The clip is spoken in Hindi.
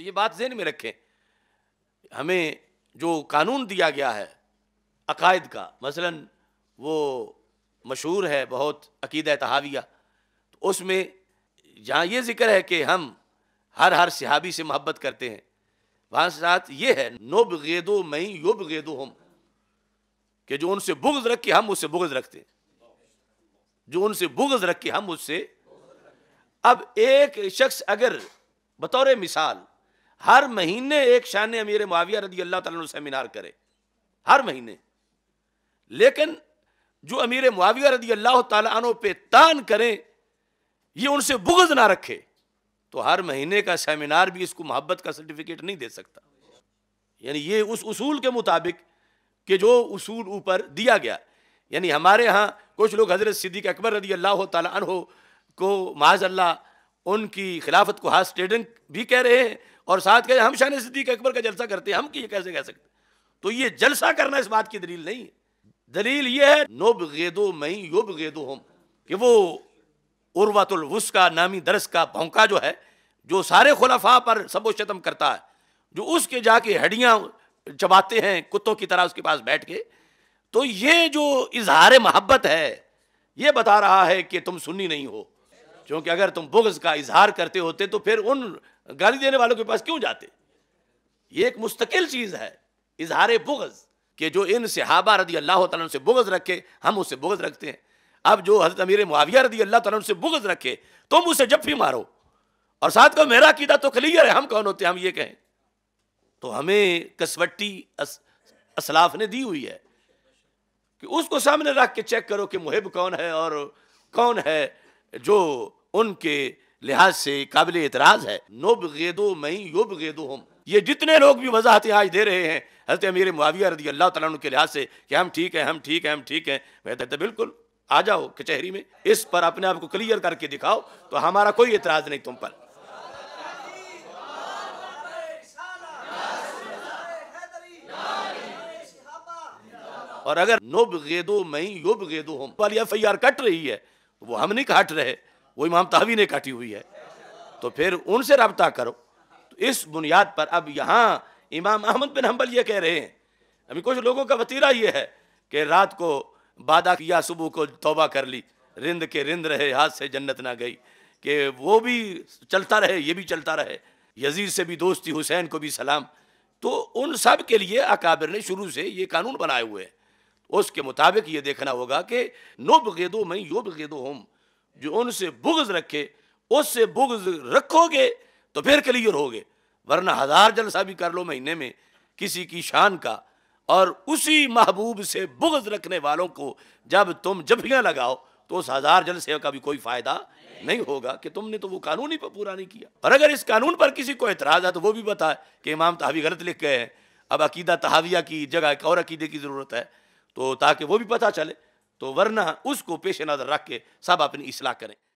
तो ये बात जहन में रखें हमें जो कानून दिया गया है अकायद का मसलन वो मशहूर है बहुत अकीद तहाविया तो उसमें जहाँ ये जिक्र है कि हम हर हर सिहाबी से मोहब्बत करते हैं वहाँ साथ ये है नोब गेदो मई युब गेदो हम कि जो उनसे बुग्ज रख के हम उससे बुग्ज रखते हैं जो उनसे बुग्ज रख के हम उससे अब एक शख्स अगर बतौर मिसाल हर महीने एक शान अमीर मुआविया रदी अल्लाह तला सेमिनार करे हर महीने लेकिन जो अमीर मुआविया रदी अल्लाह तु पे तान करें ये उनसे बुगज ना रखे तो हर महीने का सेमिनार भी इसको मोहब्बत का सर्टिफिकेट नहीं दे सकता यानी ये उस उसूल के मुताबिक कि जो उसूल ऊपर दिया गया यानी हमारे यहाँ कुछ लोग हज़रत सिद्दीक अकबर रदी अल्लाह तहो को माज अल्लाह उनकी खिलाफत को हाथ टेडन भी कह रहे हैं और साथ कहे हम शान सिद्दीक अकबर का जलसा करते हैं हम ये कैसे कह सकते तो ये जलसा करना इस बात की दलील नहीं है दलील ये है नोब गेदो मई योब गेदो हम कि वो उर्वातुलवस का नामी दरस का भौंका जो है जो सारे खुलाफा पर सबोशतम करता है जो उसके जाके हड्डियाँ चबाते हैं कुत्तों की तरह उसके पास बैठ के तो ये जो इजहार मोहब्बत है ये बता रहा है कि तुम सुन्नी नहीं हो क्योंकि अगर तुम बुग्ज़ का इजहार करते होते तो फिर उन गाली देने वालों के पास क्यों जाते ये एक मुस्तकिल चीज़ है इजहार बुगज़ कि जो इन सहाबा रदी अल्लाह तन से बुगज़ रखे हम उससे बुगज़ रखते हैं अब जो हजरत अमीर मुआविया रदी अल्लाह तन से बुगज़ रखे तुम उसे जब भी मारो और साथ कहो मेरा कीदा तो क्लियर है हम कौन होते हम ये कहें तो हमें कसवट्टी अस, असलाफ ने दी हुई है कि उसको सामने रख के चेक करो कि मुहिब कौन है और कौन है जो उनके लिहाज से काबिल एतराज़ है नुब गेदो मई युब गेदो हम ये जितने लोग भी वजाहत आज दे रहे हैं हजरत अमीर मुआविया रदी अल्लाह तला के लिहाज से कि हम ठीक हैं हम ठीक हैं हम ठीक हैं वह कहते बिल्कुल आ जाओ कचहरी में इस पर अपने आप को क्लियर करके दिखाओ तो हमारा कोई एतराज़ नहीं तुम पर और अगर नुब गेदो मई युब गेदो हम पर एफ आई आर कट रही है वो हम नहीं काट रहे वो इमाम तावी ने काटी हुई है तो फिर उनसे रबता करो तो इस बुनियाद पर अब यहाँ इमाम अहमद बिन हम्बल ये कह रहे हैं अभी कुछ लोगों का वतीरा ये है कि रात को बादा किया सुबह को तोबा कर ली रिंद के रिंद रहे हाथ से जन्नत ना गई कि वो भी चलता रहे ये भी चलता रहे यजीज से भी दोस्ती हुसैन को भी सलाम तो उन सब के लिए अकाबिर ने शुरू से ये कानून बनाए हुए हैं उसके मुताबिक ये देखना होगा कि नोब गेदो में युब गेदो हम जो उनसे बुगज रखे उससे बुगज रखोगे तो फिर क्लियर होगे वरना हज़ार जलसा भी कर लो महीने में किसी की शान का और उसी महबूब से बुगज रखने वालों को जब तुम जफियाँ लगाओ तो उस हज़ार जलसे का भी कोई फ़ायदा नहीं होगा कि तुमने तो वो कानून ही पर पूरा नहीं किया और अगर इस कानून पर किसी को एतराज़ है तो वो भी बताए कि इमाम तहावी गलत लिख गए हैं अब अकीदा तहाविया की जगह एक और अकीदे की ज़रूरत है तो ताकि वो भी पता चले तो वरना उसको पेश नज़र रख के सब अपनी इसलाह करें